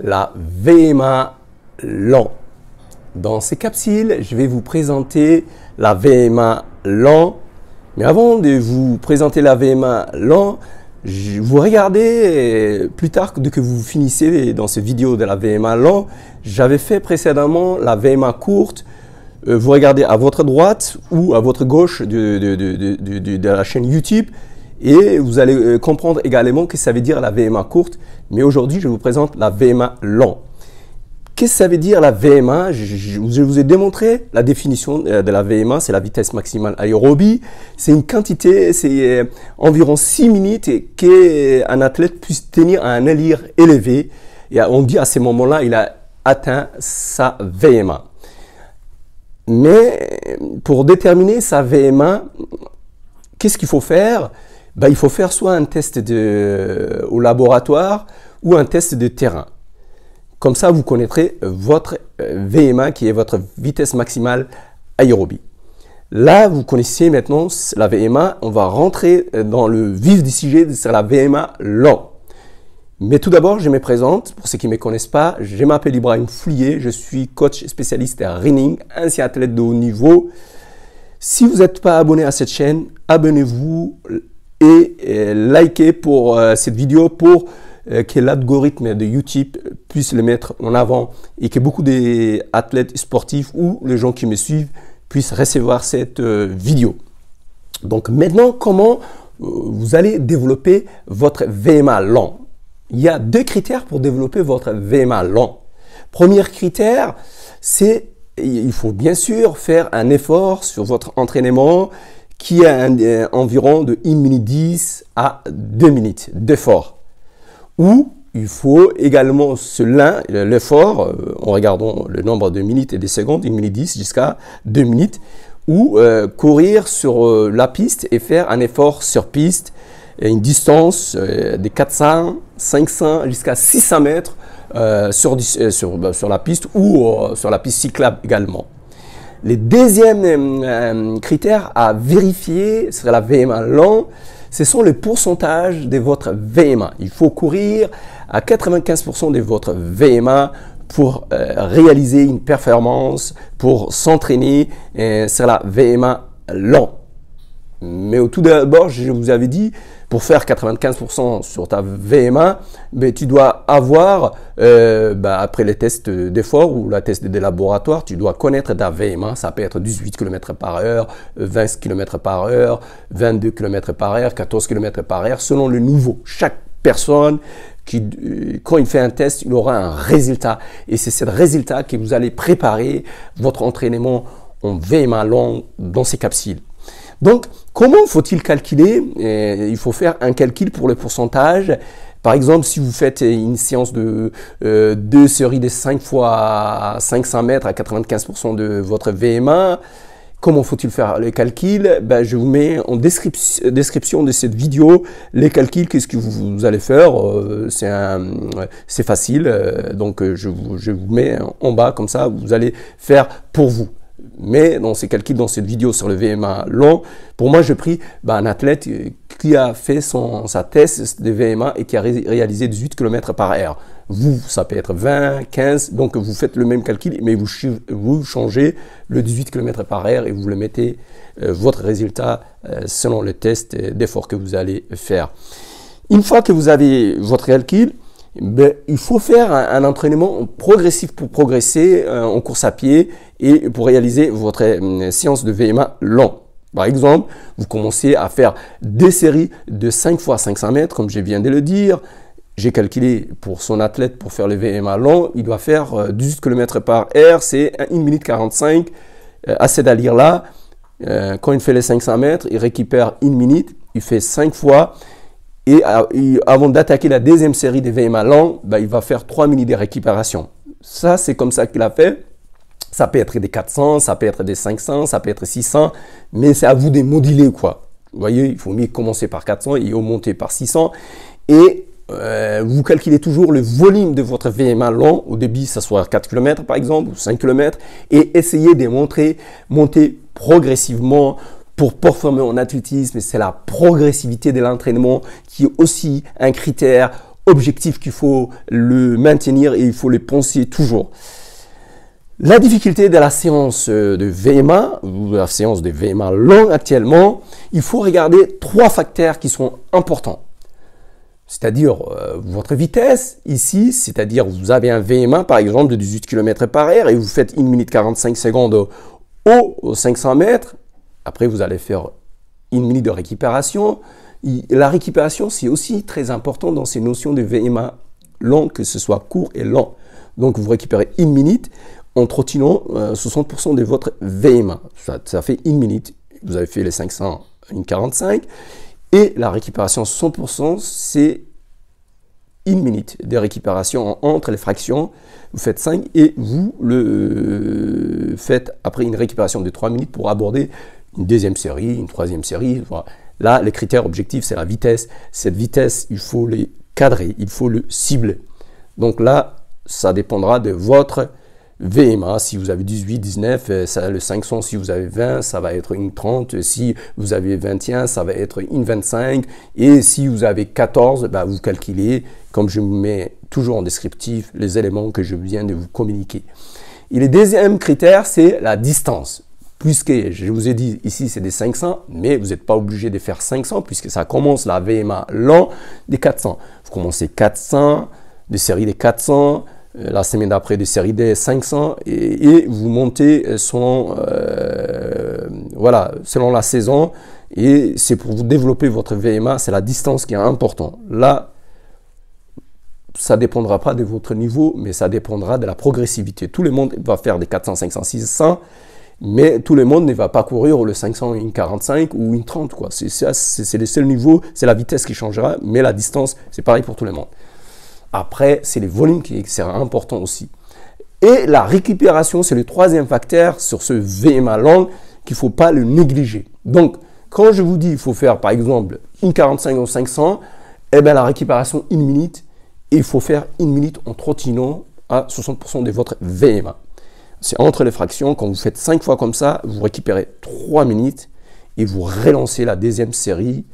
la VMA long. Dans ces capsules, je vais vous présenter la VMA long. Mais avant de vous présenter la VMA long, vous regardez euh, plus tard que vous finissez dans cette vidéo de la VMA long, j'avais fait précédemment la VMA courte. Euh, vous regardez à votre droite ou à votre gauche de la chaîne YouTube. Et vous allez euh, comprendre également ce que ça veut dire la VMA courte. Mais aujourd'hui, je vous présente la VMA longue. Qu'est-ce que ça veut dire la VMA je, vous ai démontré la définition euh, de la VMA, c'est la vitesse maximale aérobie. C'est une quantité, c'est euh, environ 6 minutes qu'un athlète puisse tenir à un allure élevé. Et on dit à ce moment-là, il a atteint sa VMA. Mais pour déterminer sa VMA, qu'est-ce qu'il faut faire bah, il faut faire soit un test euh, au laboratoire ou un test de terrain. Comme ça, vous connaîtrez euh, votre euh, VMA qui est votre vitesse maximale aérobie. Là, vous connaissez maintenant la VMA. On va rentrer dans le vif du sujet c'est la VMA lent. Mais tout d'abord, je me présente. Pour ceux qui ne me connaissent pas, je m'appelle Ibrahim Foulier. Je suis coach spécialiste à running, ainsi athlète de haut niveau. Si vous n'êtes pas abonné à cette chaîne, abonnez-vous et euh, liker pour euh, cette vidéo pour euh, que l'algorithme de YouTube puisse le mettre en avant et que beaucoup d'athlètes sportifs ou les gens qui me suivent puissent recevoir cette vidéo. Donc maintenant, comment vous allez développer votre VMA lent Il y a deux critères pour développer votre VMA lent Premier critère, c'est il faut bien sûr faire un effort sur votre entraînement qui est euh, environ de 1 minute 10 à 2 minutes d'effort. Ou il faut également cela, l'effort, euh, en regardant le nombre de minutes et de secondes, 1 minute 10 jusqu'à 2 minutes, ou euh, courir sur la piste et faire un effort sur piste, une distance de 400, 500 jusqu'à 600 mètres sur, bah, sur, la piste ou sur la piste cyclable également. Le deuxième euh, critère à vérifier sur la VMA long, ce sont les pourcentages de votre VMA. Il faut courir à 95% de votre VMA pour euh, réaliser une performance, pour s'entraîner sur la VMA long. Mais au tout d'abord, je vous avais dit, pour faire 95% sur ta VMA, mais tu dois avoir, euh, bah, après les tests d'effort ou la test des laboratoires, tu dois connaître ta VMA. Ça peut être 18 km par heure, 20 km par heure, 22 km par heure, 14 km par heure, selon le nouveau. Chaque personne qui, euh, quand il fait un test, il aura un résultat. Et c'est ce résultat que vous allez préparer votre entraînement en VMA long dans ces capsules. Donc, comment faut-il calculer euh, Il faut faire un calcul pour le pourcentage. Par exemple, si vous faites une séance de euh, deux séries de 5 fois 500 mètres à 95% de votre VMA, comment faut-il faire le calcul ben, Je vous mets en description, de cette vidéo les calculs, qu'est-ce que vous, allez faire. Euh, c'est facile, donc je vous mets en bas comme ça, vous allez faire pour vous mais dans ces calculs, dans cette vidéo sur le VMA long, pour moi, je pris bah, un athlète euh, qui a fait son, sa thèse de VMA et qui a réalisé 18 km par heure. Vous, ça peut être 20, 15, donc vous faites le même calcul, mais vous, vous changez le 18 km par heure et vous le mettez euh, votre résultat euh, selon le test d'effort que vous allez faire. Une fois que vous avez votre calcul, ben, il faut faire un, entraînement progressif pour progresser euh, en course à pied et pour réaliser votre euh, séance de VMA long. Par exemple, vous commencez à faire des séries de 5 fois 500 mètres, comme je viens de le dire. J'ai calculé pour son athlète, pour faire le VMA long, il doit faire 18 euh, km par heure, c'est 1 minute 45. À d'aller là quand il fait les 500 mètres, il récupère 1 minute, il fait 5 fois et, euh, avant d'attaquer la deuxième série des VMA lents, bah, il va faire 3 minutes de récupération. Ça, c'est comme ça qu'il a fait. Ça peut être des 400, ça peut être des 500, ça peut être 600, mais c'est à vous de moduler quoi. Vous voyez, il faut mieux commencer par 400 et augmenter par 600. Et euh, vous calculez toujours le volume de votre VMA long. au début, ça soit 4 km par exemple, ou 5 km, et essayez de monter progressivement pour performer en athlétisme, c'est la progressivité de l'entraînement qui est aussi un critère objectif qu'il faut le maintenir et il faut le penser toujours. La difficulté de la séance euh, de VMA, ou la séance de VMA longue actuellement, il faut regarder trois facteurs qui sont importants. C'est-à-dire euh, votre vitesse ici, c'est-à-dire vous avez un VMA par exemple de 18 km par heure et vous faites 1 minute 45 secondes au 500 mètres après, vous allez faire une minute de récupération. La récupération, c'est aussi très important dans ces notions de VMA long, que ce soit court et lent. Donc, vous récupérez une minute en trottinant 60% euh, de votre VMA. Ça, fait une minute. Vous avez fait les 500, une 45. Et la récupération 100%, c'est une minute de récupération entre les fractions. Vous faites 5 et vous le euh, faites après une récupération de 3 minutes pour aborder une deuxième série, une troisième série. Là, les critères objectifs, c'est la vitesse. Cette vitesse, il faut les cadrer, il faut le cibler. Donc là, ça dépendra de votre VMA. Si vous avez 18, 19, euh, le 500. Si vous avez 20, ça va être une 30. Si vous avez 21, ça va être une 25. Et si vous avez 14, bah, vous calculez, comme je mets toujours en descriptif, les éléments que je viens de vous communiquer. Et le deuxième critère, c'est la distance puisque je vous ai dit ici c'est des 500, mais vous n'êtes pas obligé de faire 500 puisque ça commence la VMA lent des 400. Vous commencez 400, des séries des 400, euh, la semaine d'après des séries des 500 et, vous montez euh, selon, euh, voilà, selon la saison et c'est pour vous développer votre VMA, c'est la distance qui est importante. Là, ça dépendra pas de votre niveau, mais ça dépendra de la progressivité. Tout le monde va faire des 400, 500, 600 mais tout le monde ne va pas courir le 500 une 45 ou une 30 quoi. C'est le seul niveau, c'est la vitesse qui changera, mais la distance c'est pareil pour tout le monde. Après c'est les volumes qui seront important aussi. Et la récupération c'est le troisième facteur sur ce VMA long qu'il faut pas le négliger. Donc quand je vous dis il faut faire par exemple une 45 ou 500, eh bien la récupération une minute et il faut faire une minute en trottinant à 60% de votre VMA c'est entre les fractions, quand vous faites 5 fois comme ça, vous récupérez 3 minutes et vous relancez la deuxième série.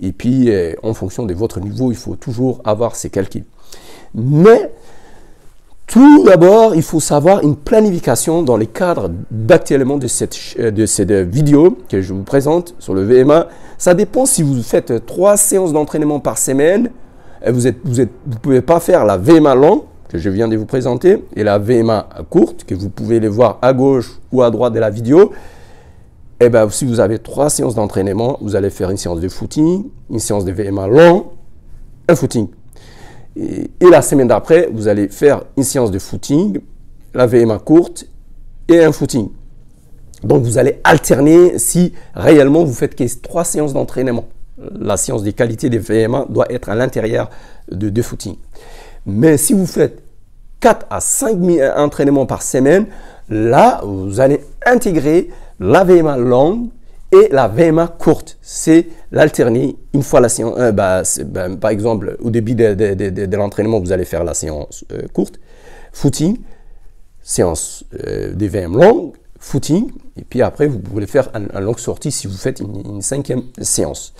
Et puis, eh, en fonction de votre niveau, il faut toujours avoir ces calculs. Mais, tout d'abord, il faut savoir une planification dans les cadres d'actuellement de cette, euh, de euh, vidéo que je vous présente sur le VMA. Ça dépend si vous faites 3 séances d'entraînement par semaine, eh, vous ne vous, pouvez pas faire la VMA longue je viens de vous présenter et la VMA courte, que vous pouvez les voir à gauche ou à droite de la vidéo, Et eh ben si vous avez trois séances d'entraînement, vous allez faire une séance de footing, une séance de VMA long, un footing. Et, la semaine d'après, vous allez faire une séance de footing, la VMA courte et un footing. Donc vous allez alterner si réellement vous faites que trois séances d'entraînement. La séance des qualités des VMA doit être à l'intérieur de deux footings. Mais si vous faites 4 à 5 euh, entraînements par semaine, là, vous allez intégrer la VMA longue et la VMA courte. C'est l'alterner une fois la séance. Euh, bah, ben, par exemple, au début de, l'entraînement, vous allez faire la séance euh, courte, footing, séance des de VM longue, footing, et puis après, vous pouvez faire un, longue sortie si vous faites une, une cinquième séance.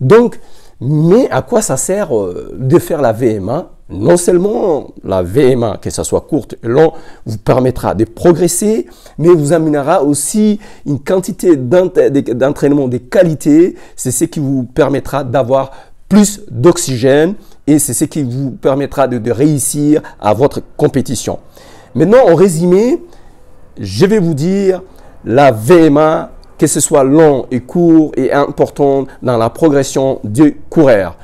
Donc, mais à quoi ça sert de faire la VMA non seulement la VMA, que ce soit courte et longue, vous permettra de progresser, mais vous amènera aussi une quantité d'entraînement de qualité. C'est ce qui vous permettra d'avoir plus d'oxygène et c'est ce qui vous permettra de, réussir à votre compétition. Maintenant, en résumé, je vais vous dire la VMA, que ce soit long et court, est importante dans la progression du coureur.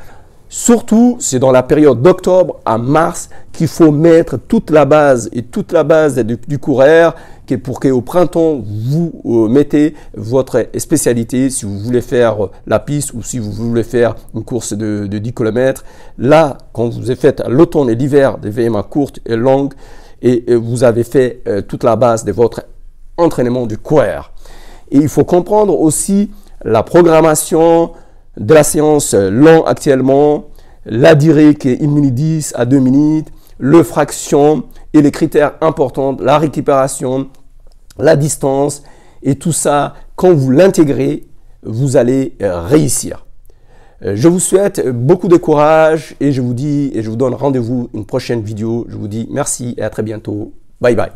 Surtout, c'est dans la période d'octobre à mars qu'il faut mettre toute la base et toute la base du, qui est pour qu'au printemps, vous euh, mettez votre spécialité si vous voulez faire euh, la piste ou si vous voulez faire une course de, 10 km. Là, quand vous avez fait l'automne et l'hiver des VMA courtes et longues et, vous avez fait euh, toute la base de votre entraînement du courrier. Et il faut comprendre aussi la programmation, de la séance long actuellement, la durée qui est 1 minute 10 à 2 minutes, le fraction et les critères importants, la récupération, la distance et tout ça, quand vous l'intégrez, vous allez euh, réussir. Euh, je vous souhaite beaucoup de courage et je vous dis et je vous donne rendez-vous une prochaine vidéo. Je vous dis merci et à très bientôt. Bye bye.